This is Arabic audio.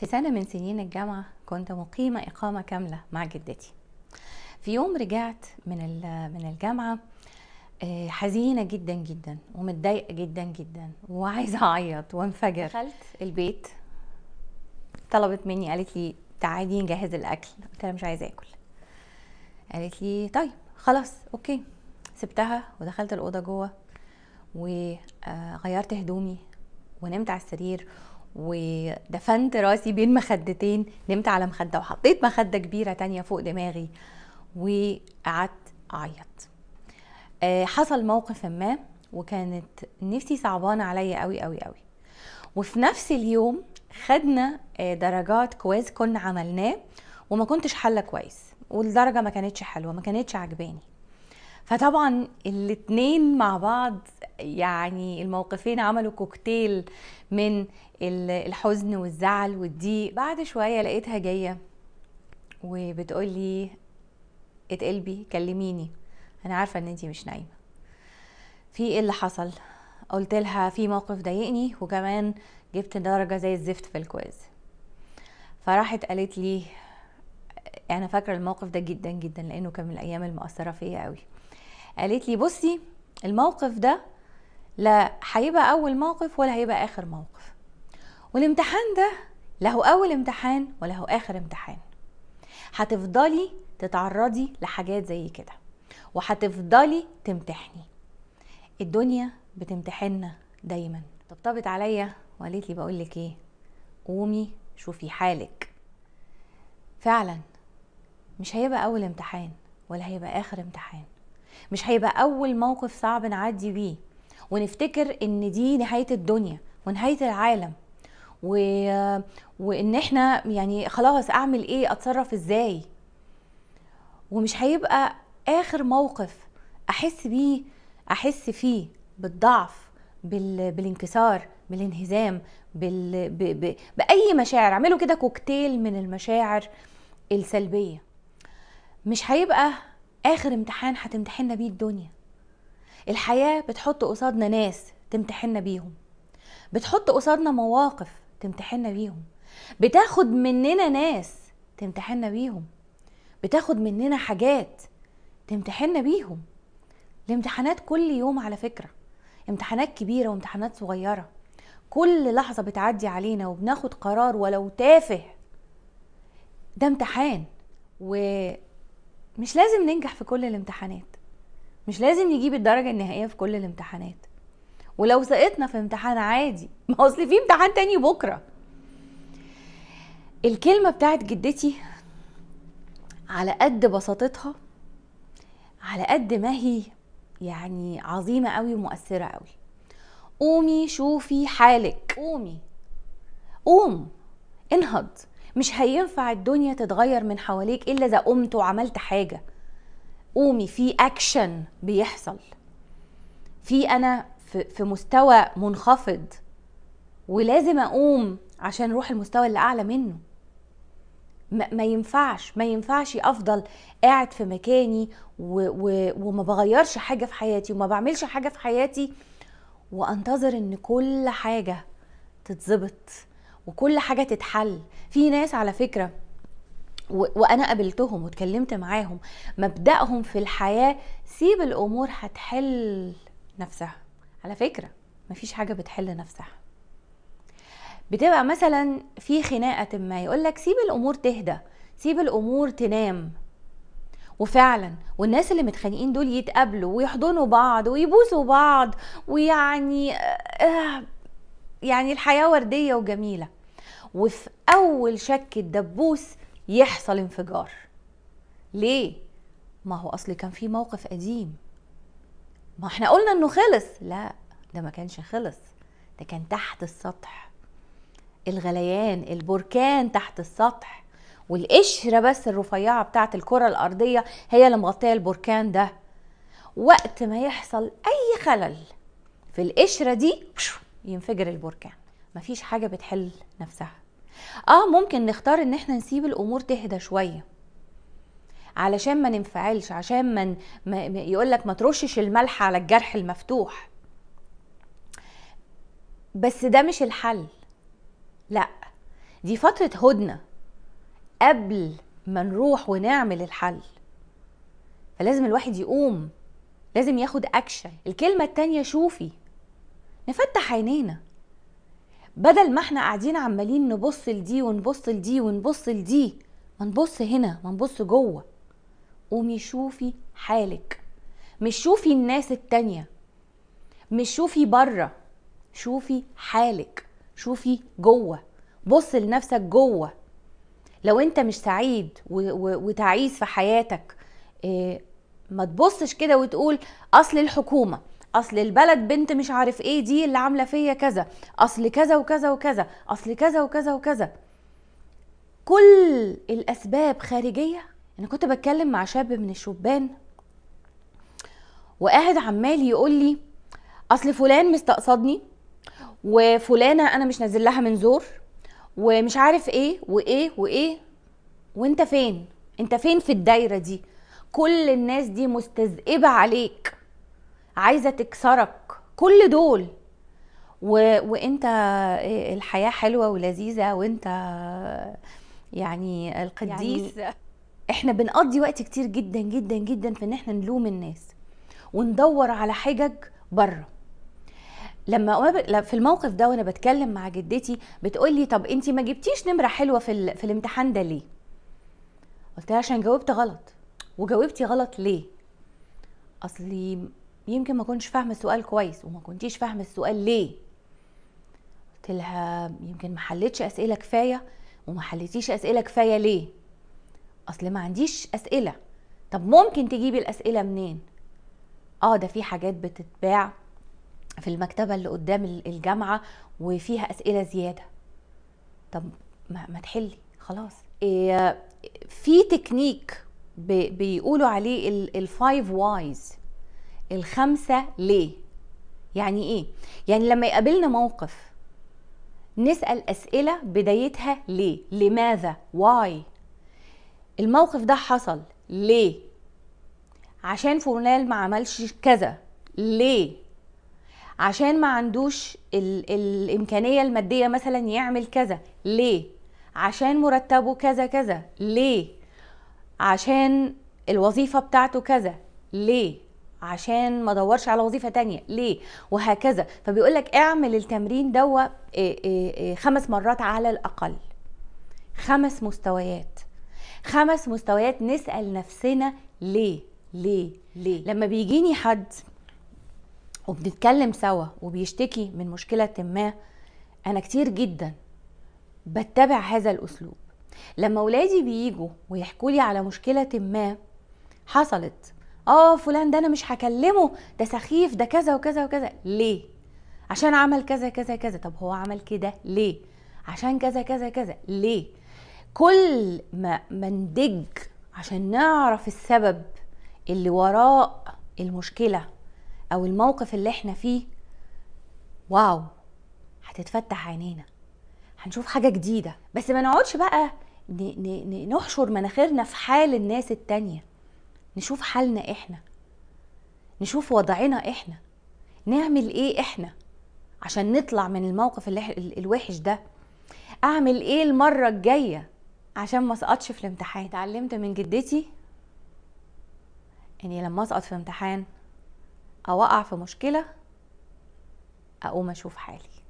في سنة من سنين الجامعة كنت مقيمة إقامة كاملة مع جدتي في يوم رجعت من من الجامعة آه، حزينة جدا جدا ومتضايقة جدا جدا وعايزة أعيط وانفجر دخلت البيت طلبت مني قالت لي تعالي نجهز الأكل قلت لها مش عايزة آكل قالت لي طيب خلاص أوكي سبتها ودخلت الأوضة جوه وغيرت هدومي ونمت على السرير ودفنت راسي بين مخدتين نمت على مخده وحطيت مخده كبيره تانية فوق دماغي وقعدت اعيط آه، حصل موقف ما وكانت نفسي صعبانه عليا قوي قوي قوي وفي نفس اليوم خدنا آه، درجات كويس كنا عملناه وما كنتش حله كويس والدرجه ما كانتش حلوه ما كانتش عجباني فطبعا الاتنين مع بعض يعني الموقفين عملوا كوكتيل من الحزن والزعل والضيق بعد شوية لقيتها جاية وبتقولي اتقلبي كلميني انا عارفة ان انتي مش نايمة في ايه اللي حصل قلت لها في موقف ضايقني وكمان جبت درجة زي الزفت في الكويز فراحت قالت لي انا فاكره الموقف ده جدا جدا لانه كان من الايام المؤثره فيا قوي قالت لي بصي الموقف ده لا هيبقى اول موقف ولا هيبقى اخر موقف والامتحان ده له اول امتحان وله اخر امتحان هتفضلي تتعرضي لحاجات زي كده وهتفضلي تمتحني الدنيا بتمتحننا دايما طبطبت عليا وقالت لي بقول لك ايه قومي شوفي حالك فعلا مش هيبقى أول امتحان ولا هيبقى آخر امتحان مش هيبقى أول موقف صعب نعدي بيه ونفتكر إن دي نهاية الدنيا ونهاية العالم و... وإن إحنا يعني خلاص أعمل إيه أتصرف إزاي ومش هيبقى آخر موقف أحس بيه أحس فيه بالضعف بال... بالانكسار بالانهزام بال... ب... ب... بأي مشاعر اعملوا كده كوكتيل من المشاعر السلبيه مش هيبقى اخر امتحان هتمتحنا بيه الدنيا الحياه بتحط قصادنا ناس تمتحنا بيهم بتحط قصادنا مواقف تمتحنا بيهم بتاخد مننا ناس تمتحنا بيهم بتاخد مننا حاجات تمتحنا بيهم الامتحانات كل يوم على فكرة امتحانات كبيرة وامتحانات صغيرة كل لحظة بتعدي علينا وبناخد قرار ولو تافه ده امتحان و مش لازم ننجح في كل الامتحانات مش لازم نجيب الدرجة النهائية في كل الامتحانات ولو سقطنا في امتحان عادي ما اصل في امتحان تاني بكرة الكلمة بتاعت جدتي على قد بساطتها على قد ما هي يعني عظيمة قوي ومؤثرة قوي قومي شوفي حالك قومي قوم انهض مش هينفع الدنيا تتغير من حواليك الا اذا قمت وعملت حاجه قومي في اكشن بيحصل في انا في مستوى منخفض ولازم اقوم عشان اروح المستوى اللي اعلى منه ما ينفعش ما ينفعش افضل قاعد في مكاني و و وما بغيرش حاجه في حياتي وما بعملش حاجه في حياتي وانتظر ان كل حاجه تتظبط وكل حاجه تتحل في ناس على فكره وانا قابلتهم واتكلمت معاهم مبداهم في الحياه سيب الامور هتحل نفسها على فكره مفيش حاجه بتحل نفسها بتبقى مثلا في خناقه ما يقولك سيب الامور تهدى سيب الامور تنام وفعلا والناس اللي متخانقين دول يتقابلوا ويحضنوا بعض ويبوسوا بعض ويعني آه, آه، يعني الحياه ورديه وجميله وفي اول شك الدبوس يحصل انفجار ليه ما هو اصل كان في موقف قديم ما احنا قلنا انه خلص لا ده ما كانش خلص ده كان تحت السطح الغليان البركان تحت السطح والقشره بس الرفيعه بتاعه الكره الارضيه هي اللي مغطيه البركان ده وقت ما يحصل اي خلل في القشره دي ينفجر البركان مفيش حاجه بتحل نفسها اه ممكن نختار ان احنا نسيب الامور تهدى شويه علشان ما ننفعلش عشان ما, يقول لك ما ترشش الملح على الجرح المفتوح بس ده مش الحل لا دي فتره هدنه قبل ما نروح ونعمل الحل فلازم الواحد يقوم لازم ياخد اكشن الكلمه التانية شوفي نفتح عينينا بدل ما احنا قاعدين عمالين نبص لدي ونبص لدي ونبص لدي ما نبص هنا ما نبص جوه قومي شوفي حالك مش شوفي الناس التانية مش شوفي بره شوفي حالك شوفي جوه بص لنفسك جوه لو انت مش سعيد وتعيس في حياتك اه ما تبصش كده وتقول اصل الحكومه اصل البلد بنت مش عارف ايه دي اللي عامله فيا كذا اصل كذا وكذا وكذا اصل كذا وكذا وكذا كل الاسباب خارجيه انا كنت بتكلم مع شاب من الشبان وقاعد عمال يقول لي اصل فلان مستقصدني وفلانه انا مش نازل لها من زور ومش عارف ايه وايه وايه وانت فين انت فين في الدايره دي كل الناس دي مستذئبه عليك عايزه تكسرك كل دول و... وانت الحياه حلوه ولذيذه وانت يعني القديس يعني... احنا بنقضي وقت كتير جدا جدا جدا في ان احنا نلوم الناس وندور على حجج بره لما في الموقف ده وانا بتكلم مع جدتي بتقول لي طب انت ما جبتيش نمره حلوه في ال... في الامتحان ده ليه قلت لها عشان جاوبت غلط وجاوبتي غلط ليه اصلي يمكن ما كنتش فاهمه السؤال كويس وما كنتيش فاهمه السؤال ليه قلت لها يمكن ما حلتش اسئله كفايه وما حلتيش اسئله كفايه ليه اصل ما عنديش اسئله طب ممكن تجيبي الاسئله منين اه ده في حاجات بتتباع في المكتبه اللي قدام الجامعه وفيها اسئله زياده طب ما, ما تحلي خلاص إيه في تكنيك بيقولوا عليه الفايف وايز الخمسة ليه يعني ايه يعني لما يقابلنا موقف نسأل أسئلة بدايتها ليه لماذا واي الموقف ده حصل ليه عشان فرنال ما عملش كذا ليه عشان ما عندوش ال الامكانيه الماديه مثلا يعمل كذا ليه عشان مرتبه كذا كذا ليه عشان الوظيفه بتاعته كذا ليه عشان ما ادورش على وظيفه تانية ليه وهكذا فبيقول لك اعمل التمرين دوا آه، آه، آه، خمس مرات على الاقل خمس مستويات خمس مستويات نسال نفسنا ليه ليه ليه لما بيجيني حد وبنتكلم سوا وبيشتكي من مشكله ما انا كتير جدا بتبع هذا الاسلوب لما ولادي بييجوا ويحكوا لي على مشكله ما حصلت اه فلان ده انا مش هكلمه ده سخيف ده كذا وكذا وكذا ليه عشان عمل كذا كذا كذا طب هو عمل كده ليه عشان كذا كذا كذا ليه كل ما مندج عشان نعرف السبب اللي وراء المشكله او الموقف اللي احنا فيه واو هتتفتح عينينا هنشوف حاجه جديده بس ما نقعدش بقى نحشر مناخيرنا في حال الناس التانيه نشوف حالنا احنا نشوف وضعنا احنا نعمل ايه احنا عشان نطلع من الموقف الوحش ده اعمل ايه المره الجايه عشان ما اسقطش في الامتحان اتعلمت من جدتي اني لما اسقط في امتحان اوقع في مشكله اقوم اشوف حالي